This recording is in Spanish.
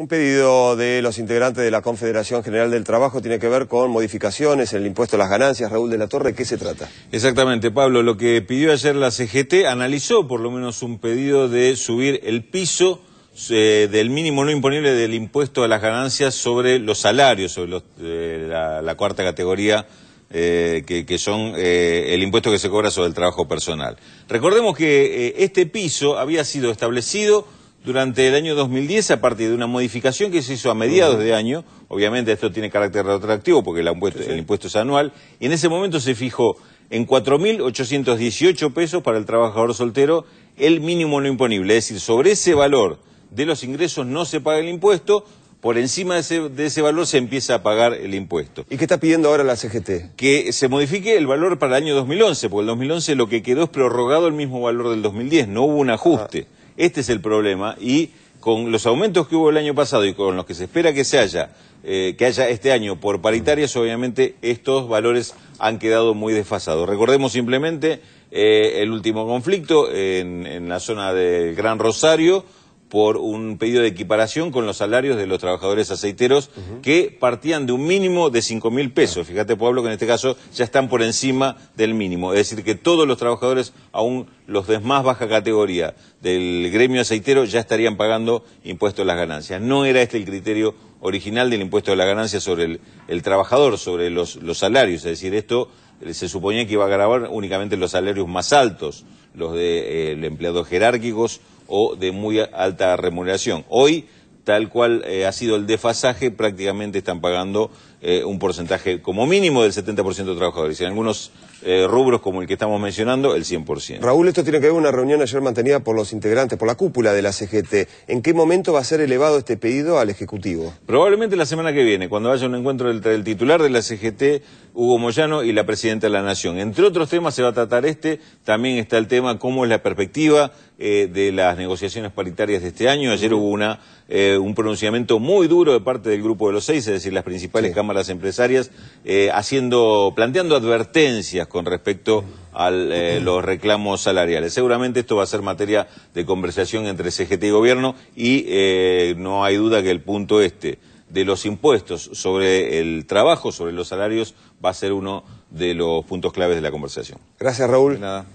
Un pedido de los integrantes de la Confederación General del Trabajo tiene que ver con modificaciones en el impuesto a las ganancias. Raúl de la Torre, ¿qué se trata? Exactamente, Pablo. Lo que pidió ayer la CGT analizó por lo menos un pedido de subir el piso eh, del mínimo no imponible del impuesto a las ganancias sobre los salarios, sobre eh, la, cuarta categoría. Eh, que, que, son el impuesto que se cobra sobre el trabajo personal. Recordemos que este piso había sido establecido durante el año 2010 a partir de una modificación que se hizo a mediados de año. Obviamente esto tiene carácter retroactivo porque el impuesto, es anual. Y en ese momento se fijó en 4.818 pesos para el trabajador soltero el mínimo no imponible. Es decir, sobre ese valor de los ingresos no se paga el impuesto, por encima de ese, valor se empieza a pagar el impuesto. ¿Y qué está pidiendo ahora la CGT? Que se modifique el valor para el año 2011, porque el 2011 lo que quedó es prorrogado el mismo valor del 2010, no hubo un ajuste. Ah. Este es el problema y con los aumentos que hubo el año pasado y con los que se espera que se haya, eh, que haya este año por paritarias, obviamente estos valores han quedado muy desfasados. Recordemos simplemente eh, el último conflicto en, en la zona del Gran Rosario, por un pedido de equiparación con los salarios de los trabajadores aceiteros que partían de un mínimo de cinco mil pesos. Fíjate, Pablo, que en este caso ya están por encima del mínimo. Es decir, que todos los trabajadores, aún los de más baja categoría del gremio aceitero, ya estarían pagando impuestos a las ganancias. No era este el criterio original del impuesto de las ganancias sobre el, trabajador, sobre los, salarios. Es decir, esto eh, se suponía que iba a grabar únicamente los salarios más altos, los de eh, empleado jerárquico. jerárquicos o de muy alta remuneración. Hoy, tal cual eh, ha sido el desfasaje, prácticamente están pagando eh, un porcentaje como mínimo del 70% de trabajadores. En algunos eh, rubros como el que estamos mencionando, el 100%. Raúl, esto tiene que ver con una reunión ayer mantenida por los integrantes, por la cúpula de la CGT. ¿En qué momento va a ser elevado este pedido al Ejecutivo? Probablemente la semana que viene, cuando haya un encuentro entre el titular de la CGT, Hugo Moyano, y la Presidenta de la Nación. Entre otros temas se va a tratar este, también está el tema cómo es la perspectiva eh, de las negociaciones paritarias de este año. Ayer hubo una, eh, un pronunciamiento muy duro de parte del Grupo de los Seis, es decir, las principales cámaras empresarias, haciendo, planteando advertencias con respecto a eh, los reclamos salariales. Seguramente esto va a ser materia de conversación entre CGT y Gobierno y eh, no hay duda que el punto este de los impuestos sobre el trabajo, sobre los salarios, va a ser uno de los puntos claves de la conversación. Gracias, Raúl. nada.